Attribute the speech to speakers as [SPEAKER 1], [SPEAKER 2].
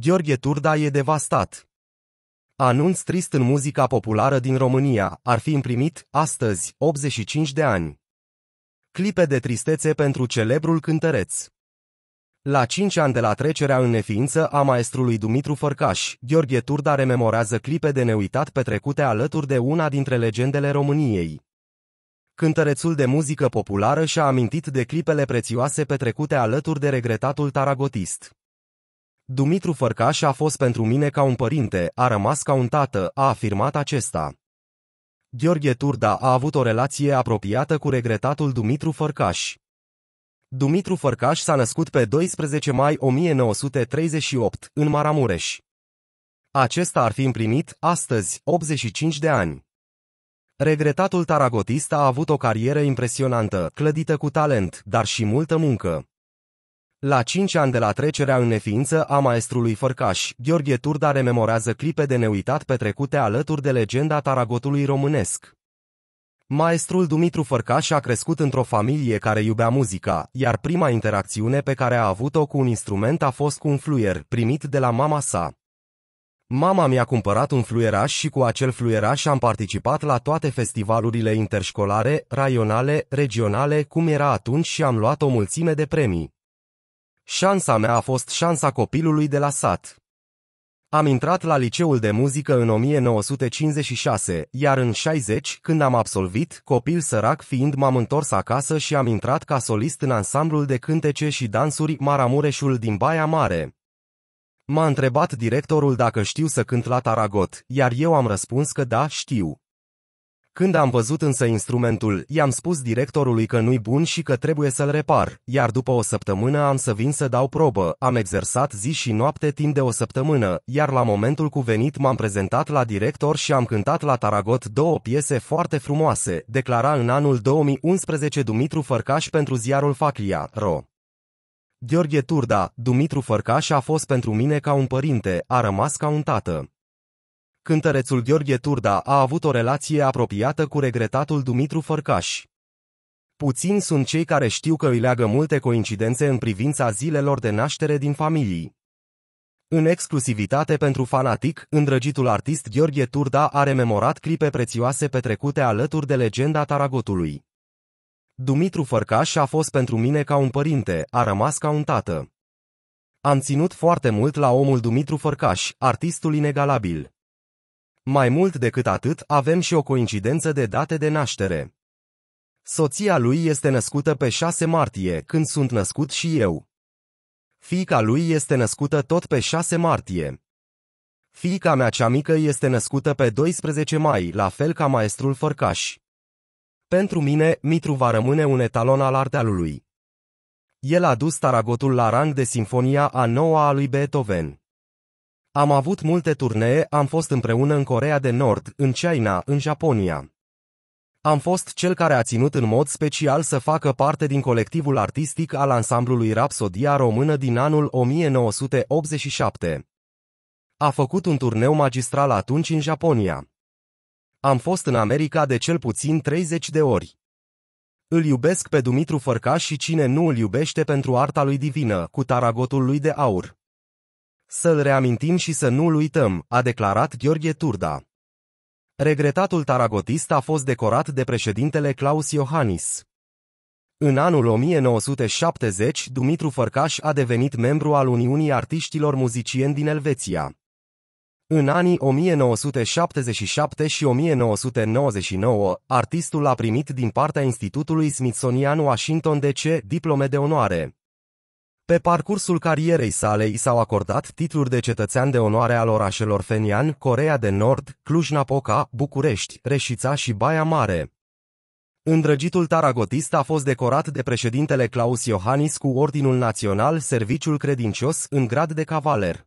[SPEAKER 1] Gheorghe Turda e devastat. Anunț trist în muzica populară din România, ar fi împrimit astăzi, 85 de ani. Clipe de tristețe pentru celebrul cântăreț. La 5 ani de la trecerea în neființă a maestrului Dumitru Fărcaș, Gheorghe Turda rememorează clipe de neuitat petrecute alături de una dintre legendele României. Cântărețul de muzică populară și-a amintit de clipele prețioase petrecute alături de regretatul taragotist. Dumitru Fărcaș a fost pentru mine ca un părinte, a rămas ca un tată, a afirmat acesta. Gheorghe Turda a avut o relație apropiată cu regretatul Dumitru Fărcaș. Dumitru Fărcaș s-a născut pe 12 mai 1938 în Maramureș. Acesta ar fi împlinit, astăzi, 85 de ani. Regretatul taragotist a avut o carieră impresionantă, clădită cu talent, dar și multă muncă. La cinci ani de la trecerea în neființă a maestrului Fărcaș, Gheorghe Turda rememorează clipe de neuitat petrecute alături de legenda taragotului românesc. Maestrul Dumitru Fărcaș a crescut într-o familie care iubea muzica, iar prima interacțiune pe care a avut-o cu un instrument a fost cu un fluier, primit de la mama sa. Mama mi-a cumpărat un fluieraș și cu acel fluieraș am participat la toate festivalurile interșcolare, raionale, regionale, cum era atunci și am luat o mulțime de premii. Șansa mea a fost șansa copilului de la sat. Am intrat la liceul de muzică în 1956, iar în 60, când am absolvit, copil sărac fiind m-am întors acasă și am intrat ca solist în ansamblul de cântece și dansuri Maramureșul din Baia Mare. M-a întrebat directorul dacă știu să cânt la taragot, iar eu am răspuns că da, știu. Când am văzut însă instrumentul, i-am spus directorului că nu-i bun și că trebuie să-l repar, iar după o săptămână am să vin să dau probă, am exersat zi și noapte timp de o săptămână, iar la momentul cuvenit m-am prezentat la director și am cântat la Taragot două piese foarte frumoase, declara în anul 2011 Dumitru Fărcaș pentru ziarul Faclia, ro. Gheorghe Turda, Dumitru Fărcaș a fost pentru mine ca un părinte, a rămas ca un tată cântărețul Gheorghe Turda a avut o relație apropiată cu regretatul Dumitru Fărcaș. Puțini sunt cei care știu că îi leagă multe coincidențe în privința zilelor de naștere din familii. În exclusivitate pentru fanatic, îndrăgitul artist Gheorghe Turda a rememorat clipe prețioase petrecute alături de legenda Taragotului. Dumitru Fărcaș a fost pentru mine ca un părinte, a rămas ca un tată. Am ținut foarte mult la omul Dumitru Fărcaș, artistul inegalabil. Mai mult decât atât, avem și o coincidență de date de naștere. Soția lui este născută pe 6 martie, când sunt născut și eu. Fiica lui este născută tot pe 6 martie. Fiica mea cea mică este născută pe 12 mai, la fel ca maestrul Fărcaș. Pentru mine, Mitru va rămâne un etalon al ardealului. El a dus taragotul la rang de sinfonia a noua a lui Beethoven. Am avut multe turnee, am fost împreună în Corea de Nord, în China, în Japonia. Am fost cel care a ținut în mod special să facă parte din colectivul artistic al ansamblului Rapsodia Română din anul 1987. A făcut un turneu magistral atunci în Japonia. Am fost în America de cel puțin 30 de ori. Îl iubesc pe Dumitru Fărcaș și cine nu îl iubește pentru arta lui divină, cu taragotul lui de aur. Să-l reamintim și să nu-l uităm, a declarat Gheorghe Turda. Regretatul taragotist a fost decorat de președintele Claus Iohannis. În anul 1970, Dumitru Fărcaș a devenit membru al Uniunii Artiștilor Muzicieni din Elveția. În anii 1977 și 1999, artistul a primit din partea Institutului Smithsonian Washington DC diplome de onoare. Pe parcursul carierei sale i s-au acordat titluri de cetățean de onoare al orașelor Fenian, Corea de Nord, Cluj-Napoca, București, Reșița și Baia Mare. Îndrăgitul taragotist a fost decorat de președintele Claus Iohannis cu Ordinul Național Serviciul Credincios în grad de cavaler.